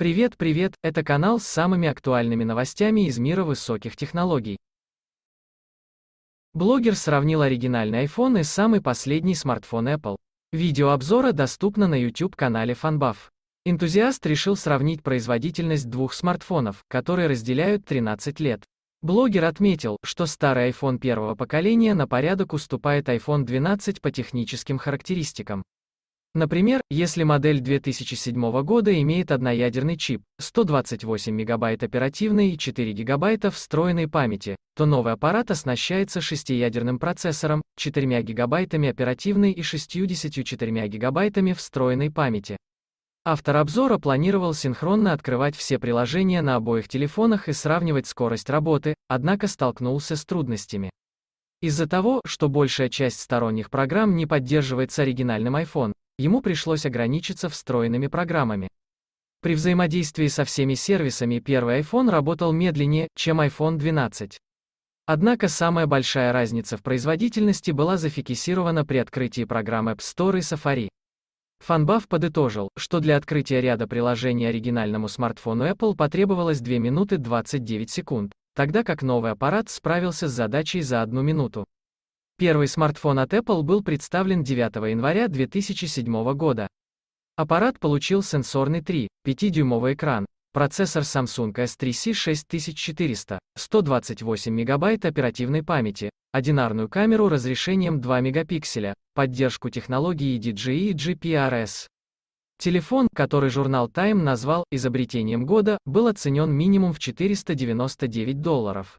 Привет, привет, это канал с самыми актуальными новостями из мира высоких технологий. Блогер сравнил оригинальный iPhone и самый последний смартфон Apple. Видео обзора доступно на YouTube-канале FanBuff. Энтузиаст решил сравнить производительность двух смартфонов, которые разделяют 13 лет. Блогер отметил, что старый iPhone первого поколения на порядок уступает iPhone 12 по техническим характеристикам. Например, если модель 2007 года имеет одноядерный чип, 128 МБ оперативной и 4 ГБ встроенной памяти, то новый аппарат оснащается шестиядерным процессором, 4 ГБ оперативной и 64 ГБ встроенной памяти. Автор обзора планировал синхронно открывать все приложения на обоих телефонах и сравнивать скорость работы, однако столкнулся с трудностями. Из-за того, что большая часть сторонних программ не поддерживается оригинальным iPhone, ему пришлось ограничиться встроенными программами. При взаимодействии со всеми сервисами первый iPhone работал медленнее, чем iPhone 12. Однако самая большая разница в производительности была зафиксирована при открытии программ App Store и Safari. Фанбаф подытожил, что для открытия ряда приложений оригинальному смартфону Apple потребовалось 2 минуты 29 секунд, тогда как новый аппарат справился с задачей за одну минуту. Первый смартфон от Apple был представлен 9 января 2007 года. Аппарат получил сенсорный 35 дюймовый экран, процессор Samsung S3C 6400, 128 МБ оперативной памяти, одинарную камеру разрешением 2 мегапикселя, поддержку технологии DJI и e GPRS. Телефон, который журнал Time назвал «изобретением года», был оценен минимум в 499 долларов.